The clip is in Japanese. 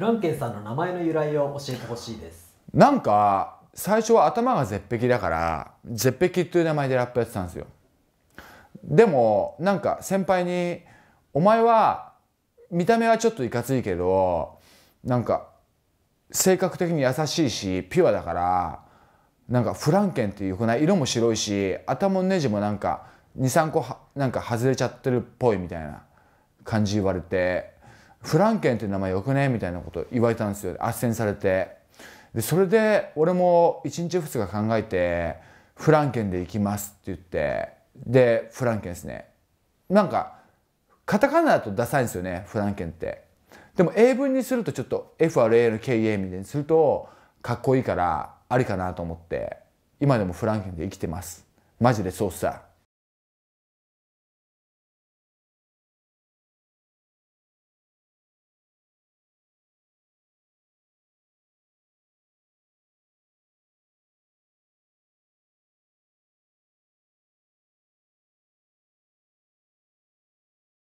フランケンさんの名前の由来を教えてほしいですなんか最初は頭が絶壁だから絶壁っていう名前でラップやってたんですよでもなんか先輩に「お前は見た目はちょっといかついけどなんか性格的に優しいしピュアだからなんかフランケンっていうくな色も白いし頭のネジもなんか23個なんか外れちゃってるっぽいみたいな感じ言われてフランケンって名前よくねみたいなこと言われたんですよ斡旋されてでそれで俺も1日2日考えてフランケンで行きますって言ってでフランケンですねなんかカタカナだとダサいんですよねフランケンってでも英文にするとちょっと FRA の KA みたいにするとかっこいいからありかなと思って今でもフランケンで生きてますマジでそうさ